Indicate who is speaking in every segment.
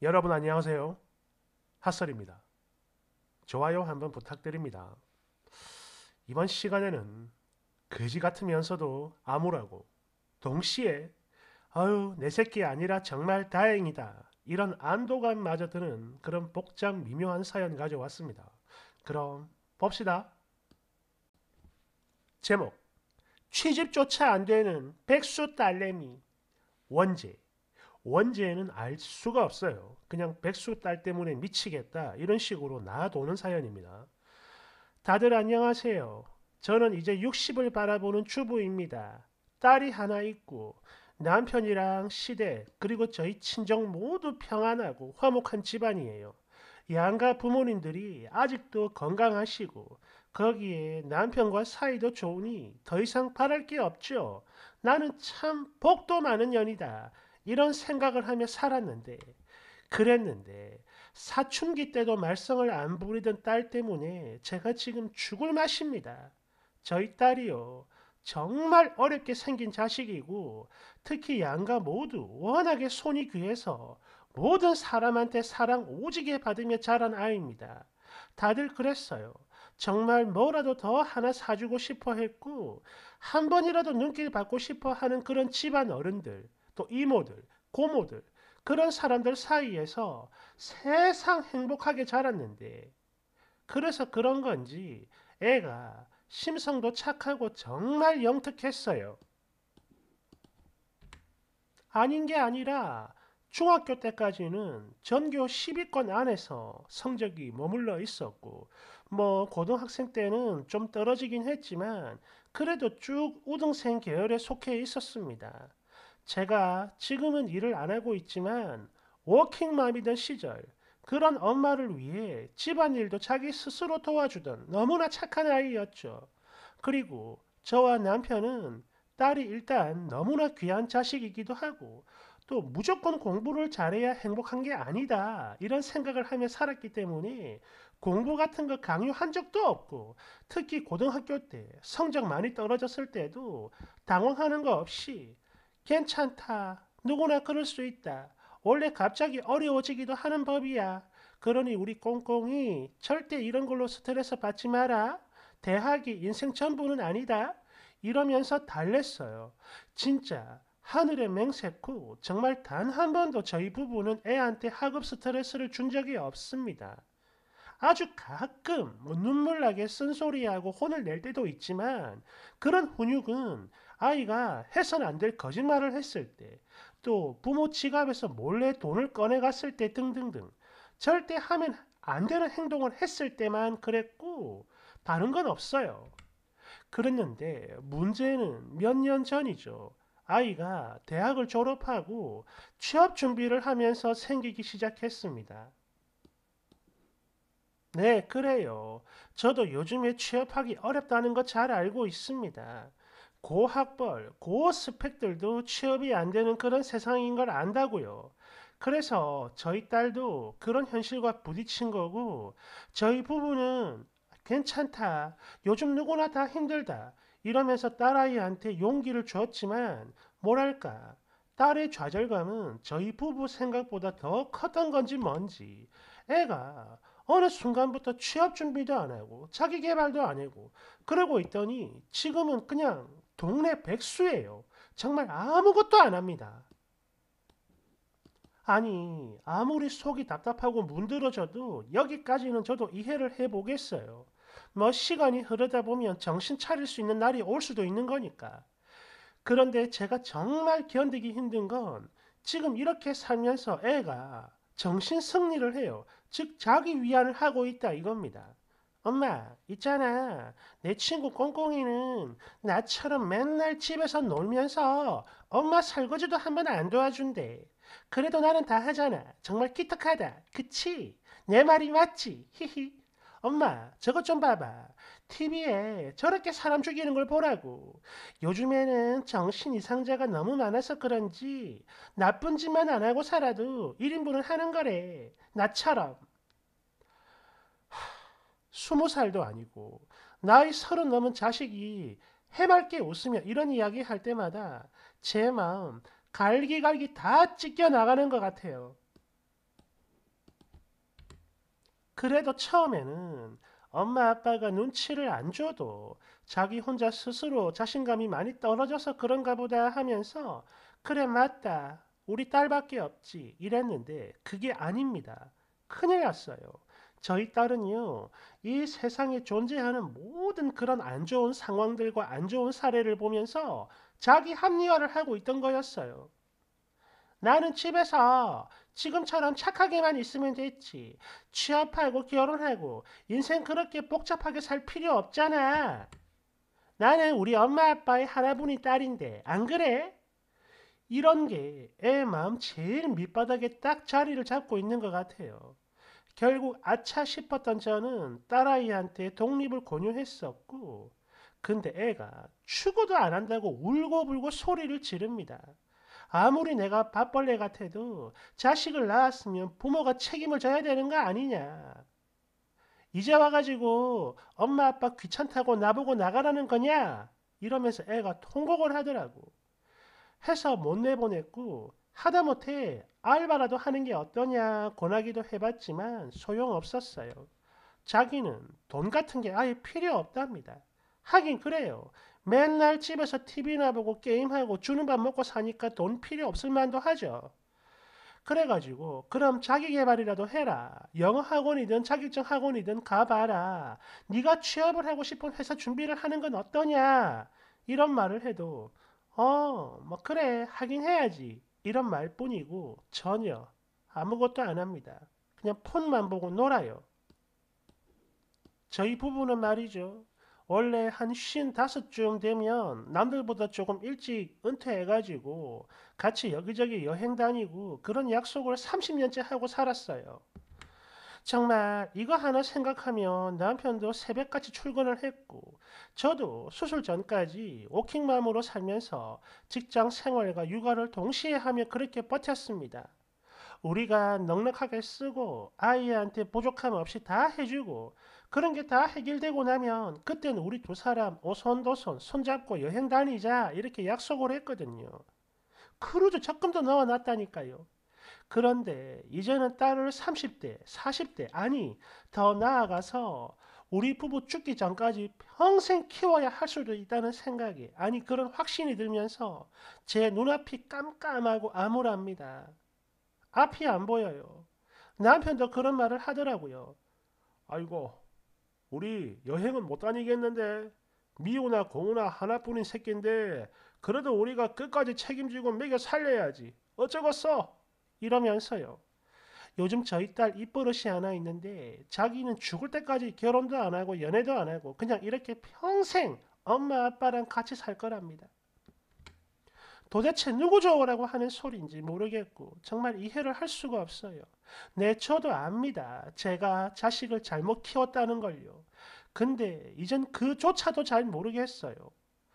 Speaker 1: 여러분 안녕하세요. 핫설입니다. 좋아요 한번 부탁드립니다. 이번 시간에는 거지 같으면서도 암울하고 동시에 아유 내 새끼 아니라 정말 다행이다 이런 안도감마저 드는 그런 복잡 미묘한 사연 가져왔습니다. 그럼 봅시다. 제목 취집조차 안 되는 백수 딸내미 원제 원죄는 알 수가 없어요. 그냥 백수 딸 때문에 미치겠다 이런 식으로 놔두는 사연입니다. 다들 안녕하세요. 저는 이제 60을 바라보는 주부입니다. 딸이 하나 있고 남편이랑 시댁 그리고 저희 친정 모두 평안하고 화목한 집안이에요. 양가 부모님들이 아직도 건강하시고 거기에 남편과 사이도 좋으니 더 이상 바랄 게 없죠. 나는 참 복도 많은 년이다. 이런 생각을 하며 살았는데 그랬는데 사춘기 때도 말썽을 안 부리던 딸 때문에 제가 지금 죽을 맛입니다. 저희 딸이요. 정말 어렵게 생긴 자식이고 특히 양가 모두 워낙에 손이 귀해서 모든 사람한테 사랑 오지게 받으며 자란 아이입니다. 다들 그랬어요. 정말 뭐라도 더 하나 사주고 싶어 했고 한 번이라도 눈길 받고 싶어 하는 그런 집안 어른들 또 이모들, 고모들 그런 사람들 사이에서 세상 행복하게 자랐는데 그래서 그런 건지 애가 심성도 착하고 정말 영특했어요. 아닌 게 아니라 중학교 때까지는 전교 10위권 안에서 성적이 머물러 있었고 뭐 고등학생 때는 좀 떨어지긴 했지만 그래도 쭉 우등생 계열에 속해 있었습니다. 제가 지금은 일을 안 하고 있지만 워킹맘이던 시절 그런 엄마를 위해 집안일도 자기 스스로 도와주던 너무나 착한 아이였죠. 그리고 저와 남편은 딸이 일단 너무나 귀한 자식이기도 하고 또 무조건 공부를 잘해야 행복한 게 아니다 이런 생각을 하며 살았기 때문에 공부 같은 거 강요한 적도 없고 특히 고등학교 때 성적 많이 떨어졌을 때도 당황하는 거 없이 괜찮다. 누구나 그럴 수 있다. 원래 갑자기 어려워지기도 하는 법이야. 그러니 우리 꽁꽁이 절대 이런 걸로 스트레스 받지 마라. 대학이 인생 전부는 아니다. 이러면서 달랬어요. 진짜 하늘의 맹세 후 정말 단 한 번도 저희 부부는 애한테 학업 스트레스를 준 적이 없습니다. 아주 가끔 눈물나게 쓴소리하고 혼을 낼 때도 있지만 그런 훈육은 아이가 해서는 안 될 거짓말을 했을 때, 또 부모 지갑에서 몰래 돈을 꺼내 갔을 때 등등등 절대 하면 안 되는 행동을 했을 때만 그랬고 다른 건 없어요. 그랬는데 문제는 몇 년 전이죠. 아이가 대학을 졸업하고 취업 준비를 하면서 생기기 시작했습니다. 네, 그래요. 저도 요즘에 취업하기 어렵다는 거 잘 알고 있습니다. 고학벌, 고스펙들도 취업이 안 되는 그런 세상인 걸 안다고요. 그래서 저희 딸도 그런 현실과 부딪힌 거고 저희 부부는 괜찮다. 요즘 누구나 다 힘들다. 이러면서 딸아이한테 용기를 주었지만 뭐랄까 딸의 좌절감은 저희 부부 생각보다 더 컸던 건지 뭔지 애가 어느 순간부터 취업 준비도 안 하고 자기 개발도 안 하고 그러고 있더니 지금은 그냥 동네 백수예요. 정말 아무것도 안 합니다. 아니 아무리 속이 답답하고 문드러져도 여기까지는 저도 이해를 해보겠어요. 뭐 시간이 흐르다 보면 정신 차릴 수 있는 날이 올 수도 있는 거니까. 그런데 제가 정말 견디기 힘든 건 지금 이렇게 살면서 애가 정신 승리를 해요. 즉 자기 위안을 하고 있다 이겁니다. 엄마, 있잖아. 내 친구 꽁꽁이는 나처럼 맨날 집에서 놀면서 엄마 설거지도 한 번 안 도와준대. 그래도 나는 다 하잖아. 정말 기특하다. 그치? 내 말이 맞지? 히히. 엄마, 저것 좀 봐봐. TV에 저렇게 사람 죽이는 걸 보라고. 요즘에는 정신 이상자가 너무 많아서 그런지 나쁜 짓만 안 하고 살아도 1인분은 하는 거래. 나처럼. 스무 살도 아니고 나이 서른 넘은 자식이 해맑게 웃으며 이런 이야기 할 때마다 제 마음 갈기갈기 다 찢겨 나가는 것 같아요. 그래도 처음에는 엄마 아빠가 눈치를 안 줘도 자기 혼자 스스로 자신감이 많이 떨어져서 그런가 보다 하면서 그래 맞다 우리 딸밖에 없지 이랬는데 그게 아닙니다. 큰일 났어요. 저희 딸은요, 이 세상에 존재하는 모든 그런 안 좋은 상황들과 안 좋은 사례를 보면서 자기 합리화를 하고 있던 거였어요. 나는 집에서 지금처럼 착하게만 있으면 됐지. 취업하고 결혼하고 인생 그렇게 복잡하게 살 필요 없잖아. 나는 우리 엄마 아빠의 하나버니 딸인데 안 그래? 이런 게 애 마음 제일 밑바닥에 딱 자리를 잡고 있는 것 같아요. 결국 아차 싶었던 저는 딸아이한테 독립을 권유했었고 근데 애가 추구도 안 한다고 울고불고 소리를 지릅니다. 아무리 내가 밥벌레 같아도 자식을 낳았으면 부모가 책임을 져야 되는 거 아니냐. 이제 와가지고 엄마 아빠 귀찮다고 나보고 나가라는 거냐? 이러면서 애가 통곡을 하더라고. 해서 못 내보냈고 하다못해 알바라도 하는 게 어떠냐 권하기도 해봤지만 소용없었어요. 자기는 돈 같은 게 아예 필요 없답니다. 하긴 그래요. 맨날 집에서 TV나 보고 게임하고 주는 밥 먹고 사니까 돈 필요 없을 만도 하죠. 그래가지고 그럼 자기 개발이라도 해라. 영어 학원이든 자격증 학원이든 가봐라. 네가 취업을 하고 싶은 회사 준비를 하는 건 어떠냐. 이런 말을 해도 어, 뭐 그래 하긴 해야지 이런 말뿐이고 전혀 아무것도 안 합니다. 그냥 폰만 보고 놀아요. 저희 부부는 말이죠. 원래 한 55쯤 되면 남들보다 조금 일찍 은퇴해가지고 같이 여기저기 여행 다니고 그런 약속을 30년째 하고 살았어요. 정말 이거 하나 생각하면 남편도 새벽같이 출근을 했고 저도 수술 전까지 워킹맘으로 살면서 직장 생활과 육아를 동시에 하며 그렇게 버텼습니다. 우리가 넉넉하게 쓰고 아이한테 부족함 없이 다 해주고 그런 게 다 해결되고 나면 그때는 우리 두 사람 오손도손 손잡고 여행 다니자 이렇게 약속을 했거든요. 크루즈 적금도 넣어놨다니까요. 그런데 이제는 딸을 30대, 40대, 아니, 더 나아가서 우리 부부 죽기 전까지 평생 키워야 할 수도 있다는 생각이, 아니, 그런 확신이 들면서 제 눈앞이 깜깜하고 암울합니다. 앞이 안 보여요. 남편도 그런 말을 하더라고요. 아이고, 우리 여행은 못 다니겠는데, 미우나 고우나 하나뿐인 새끼인데, 그래도 우리가 끝까지 책임지고 먹여 살려야지. 어쩌겠어? 이러면서요. 요즘 저희 딸 입버릇이 하나 있는데 자기는 죽을 때까지 결혼도 안 하고 연애도 안 하고 그냥 이렇게 평생 엄마 아빠랑 같이 살 거랍니다. 도대체 누구 좋으라고 하는 소리인지 모르겠고 정말 이해를 할 수가 없어요. 네, 저도 압니다. 제가 자식을 잘못 키웠다는 걸요. 근데 이젠 그조차도 잘 모르겠어요.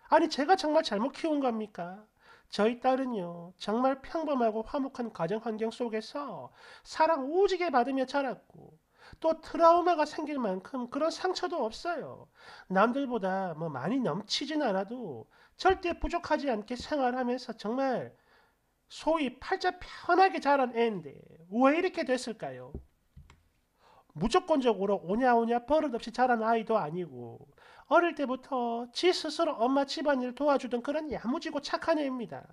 Speaker 1: 아니 제가 정말 잘못 키운 겁니까? 저희 딸은요, 정말 평범하고 화목한 가정 환경 속에서 사랑 오지게 받으며 자랐고, 또 트라우마가 생길 만큼 그런 상처도 없어요. 남들보다 뭐 많이 넘치진 않아도 절대 부족하지 않게 생활하면서 정말 소위 팔자 편하게 자란 애인데 왜 이렇게 됐을까요? 무조건적으로 오냐오냐 버릇없이 자란 아이도 아니고 어릴 때부터 지 스스로 엄마 집안일을 도와주던 그런 야무지고 착한 애입니다.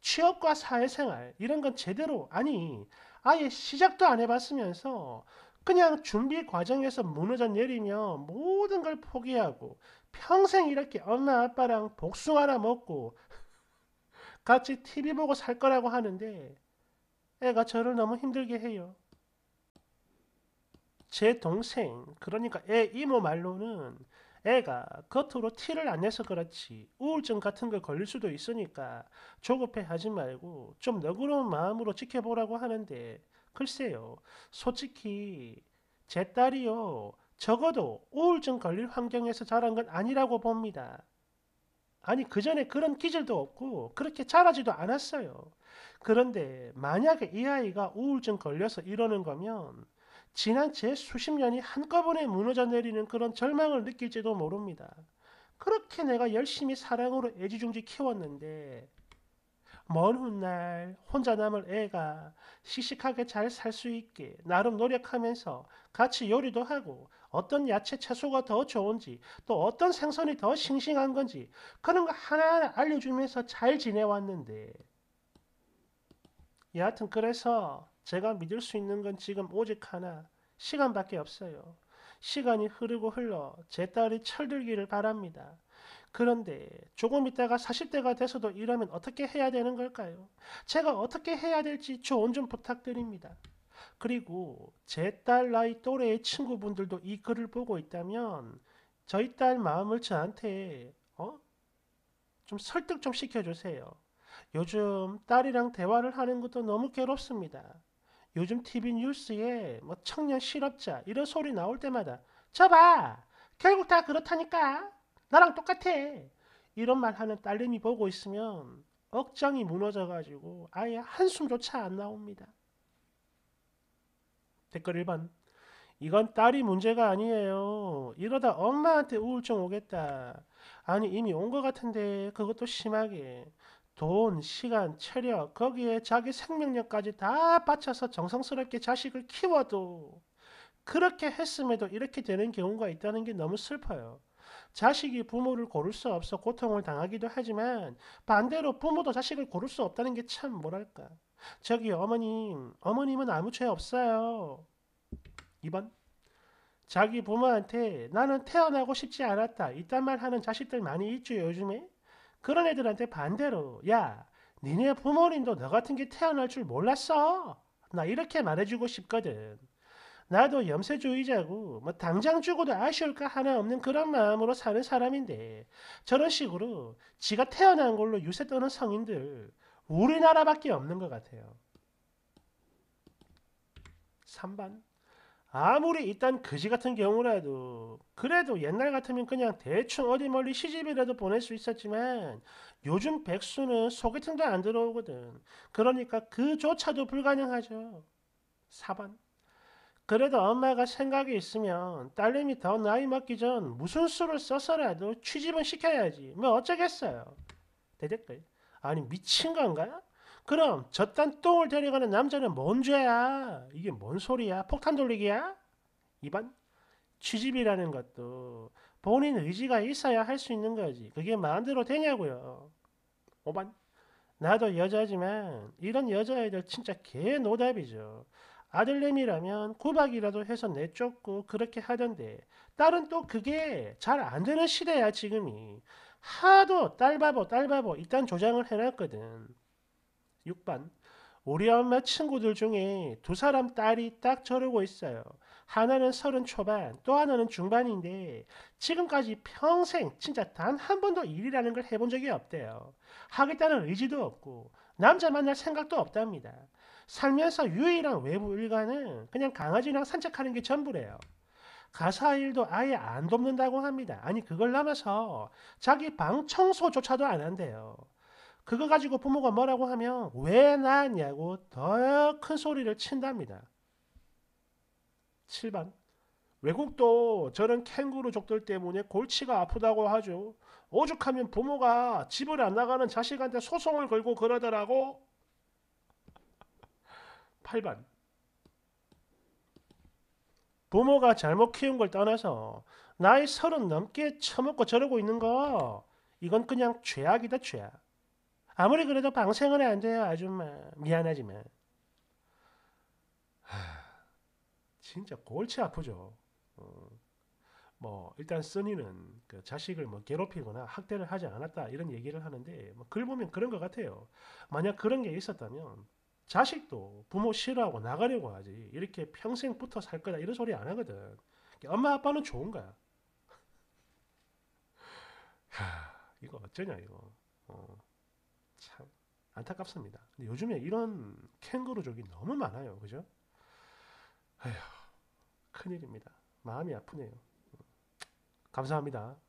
Speaker 1: 취업과 사회생활 이런 건 제대로 아니 아예 시작도 안 해봤으면서 그냥 준비 과정에서 무너져 내리며 모든 걸 포기하고 평생 이렇게 엄마 아빠랑 복숭아나 먹고 같이 TV 보고 살 거라고 하는데 애가 저를 너무 힘들게 해요. 제 동생 그러니까 애 이모 말로는 애가 겉으로 티를 안 내서 그렇지 우울증 같은 걸 걸릴 수도 있으니까 조급해 하지 말고 좀 너그러운 마음으로 지켜보라고 하는데 글쎄요 솔직히 제 딸이요 적어도 우울증 걸릴 환경에서 자란 건 아니라고 봅니다. 아니 그 전에 그런 기질도 없고 그렇게 자라지도 않았어요. 그런데 만약에 이 아이가 우울증 걸려서 이러는 거면 지난 제 수십 년이 한꺼번에 무너져 내리는 그런 절망을 느낄지도 모릅니다. 그렇게 내가 열심히 사랑으로 애지중지 키웠는데 먼 훗날 혼자 남을 애가 씩씩하게 잘 살 수 있게 나름 노력하면서 같이 요리도 하고 어떤 야채 채소가 더 좋은지 또 어떤 생선이 더 싱싱한 건지 그런 거 하나하나 알려주면서 잘 지내왔는데 여하튼 그래서 제가 믿을 수 있는 건 지금 오직 하나, 시간밖에 없어요. 시간이 흐르고 흘러 제 딸이 철들기를 바랍니다. 그런데 조금 있다가 40대가 돼서도 이러면 어떻게 해야 되는 걸까요? 제가 어떻게 해야 될지 조언 좀 부탁드립니다. 그리고 제 딸 나이 또래의 친구분들도 이 글을 보고 있다면 저희 딸 마음을 저한테 어? 좀 설득 좀 시켜주세요. 요즘 딸이랑 대화를 하는 것도 너무 괴롭습니다. 요즘 TV 뉴스에 뭐 청년 실업자 이런 소리 나올 때마다 저봐 결국 다 그렇다니까 나랑 똑같아 이런 말 하는 딸내미 보고 있으면 억장이 무너져가지고 아예 한숨조차 안 나옵니다. 댓글 1번 이건 딸이 문제가 아니에요. 이러다 엄마한테 우울증 오겠다. 아니 이미 온 것 같은데 그것도 심하게 돈, 시간, 체력, 거기에 자기 생명력까지 다 바쳐서 정성스럽게 자식을 키워도 그렇게 했음에도 이렇게 되는 경우가 있다는 게 너무 슬퍼요. 자식이 부모를 고를 수 없어 고통을 당하기도 하지만 반대로 부모도 자식을 고를 수 없다는 게 참 뭐랄까. 저기 어머님, 어머님은 아무 죄 없어요. 2번. 자기 부모한테 나는 태어나고 싶지 않았다. 이딴 말 하는 자식들 많이 있죠, 요즘에? 그런 애들한테 반대로 야 니네 부모님도 너 같은 게 태어날 줄 몰랐어. 나 이렇게 말해주고 싶거든. 나도 염세주의자고 뭐 당장 죽어도 아쉬울까 하나 없는 그런 마음으로 사는 사람인데 저런 식으로 지가 태어난 걸로 유세 떠는 성인들 우리나라밖에 없는 것 같아요. 3번 아무리 이딴 그지 같은 경우라도 그래도 옛날 같으면 그냥 대충 어디 멀리 시집이라도 보낼 수 있었지만 요즘 백수는 소개팅도 안 들어오거든. 그러니까 그조차도 불가능하죠. 4번 그래도 엄마가 생각이 있으면 딸님이 더 나이 먹기 전 무슨 수를 써서라도 취집은 시켜야지. 뭐 어쩌겠어요. 대댓글. 아니 미친 건가? 요 그럼 저딴 똥을 데려가는 남자는 뭔 죄야? 이게 뭔 소리야? 폭탄 돌리기야? 이반 취집이라는 것도 본인 의지가 있어야 할 수 있는 거지. 그게 마음대로 되냐고요. 5반 나도 여자지만 이런 여자애들 진짜 개노답이죠. 아들내미라면 구박이라도 해서 내쫓고 그렇게 하던데 딸은 또 그게 잘 안 되는 시대야 지금이. 하도 딸바보 딸바보 일단 조장을 해놨거든. 6번 우리 엄마 친구들 중에 두 사람 딸이 딱 저러고 있어요. 하나는 서른 초반, 또 하나는 중반인데 지금까지 평생 진짜 단 한 번도 일이라는 걸 해본 적이 없대요. 하겠다는 의지도 없고 남자 만날 생각도 없답니다. 살면서 유일한 외부 일과는 그냥 강아지랑 산책하는 게 전부래요. 가사 일도 아예 안 돕는다고 합니다. 아니 그걸 넘어서 자기 방 청소조차도 안 한대요. 그거 가지고 부모가 뭐라고 하면 왜 낳았냐고 더 큰 소리를 친답니다. 7번 외국도 저런 캥거루족들 때문에 골치가 아프다고 하죠. 오죽하면 부모가 집을 안 나가는 자식한테 소송을 걸고 그러더라고. 8번 부모가 잘못 키운 걸 떠나서 나이 서른 넘게 처먹고 저러고 있는 거 이건 그냥 죄악이다 죄악. 아무리 그래도 방생은 앉아요 아줌마 뭐, 미안하지만 하, 진짜 골치 아프죠. 어, 뭐 일단 써니는 그 자식을 뭐 괴롭히거나 학대를 하지 않았다 이런 얘기를 하는데 뭐글 보면 그런 것 같아요. 만약 그런 게 있었다면 자식도 부모 싫어하고 나가려고 하지 이렇게 평생 붙어 살 거다 이런 소리 안 하거든. 엄마 아빠는 좋은 거야. 하, 이거 어쩌냐 이거. 어. 안타깝습니다. 근데 요즘에 이런 캥거루족이 너무 많아요. 그죠? 에휴, 큰일입니다. 마음이 아프네요. 음. 감사합니다.